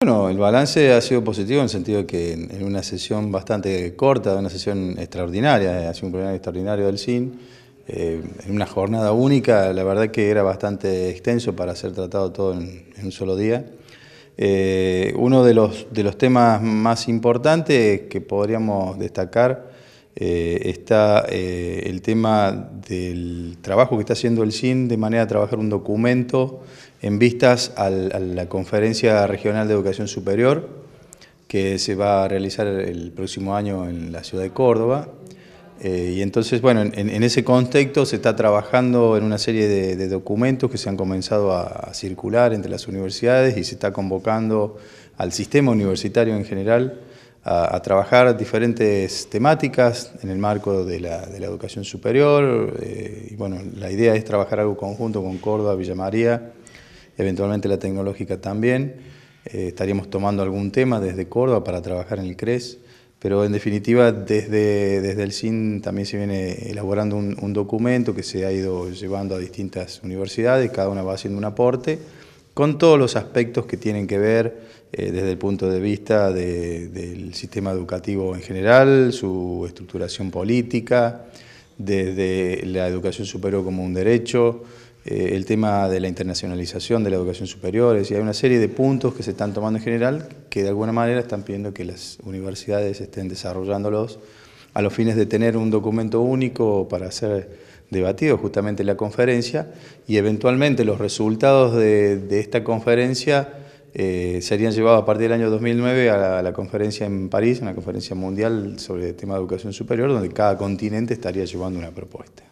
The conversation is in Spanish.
Bueno, el balance ha sido positivo en el sentido de que en una sesión bastante corta, una sesión extraordinaria, eh, ha sido un programa extraordinario del CIN, eh, en una jornada única, la verdad que era bastante extenso para ser tratado todo en, un solo día. Eh, uno de los, de los temas más importantes que podríamos destacar eh, está eh, el tema del trabajo que está haciendo el CIN de manera de trabajar un documento en vistas a la Conferencia Regional de Educación Superior que se va a realizar el próximo año en la ciudad de Córdoba. Eh, y entonces, bueno, en, ese contexto se está trabajando en una serie de, documentos que se han comenzado a, circular entre las universidades y se está convocando al sistema universitario en general a, trabajar diferentes temáticas en el marco de la, educación superior. Eh, y bueno, la idea es trabajar algo conjunto con Córdoba, Villa María, eventualmente la tecnológica también. Eh, estaríamos tomando algún tema desde Córdoba para trabajar en el CRES. Pero en definitiva, desde, el CIN también se viene elaborando un documento que se ha ido llevando a distintas universidades, cada una va haciendo un aporte con todos los aspectos que tienen que ver eh, desde el punto de vista del sistema educativo en general, su estructuración política, desde la educación superior como un derecho, eh, el tema de la internacionalización de la educación superior, es hay una serie de puntos que se están tomando en general que de alguna manera están pidiendo que las universidades estén desarrollándolos a los fines de tener un documento único para ser debatido justamente la conferencia y eventualmente los resultados de, esta conferencia eh, serían llevados a partir del año 2009 a la, a la, conferencia en París, una conferencia mundial sobre el tema de educación superior, donde cada continente estaría llevando una propuesta.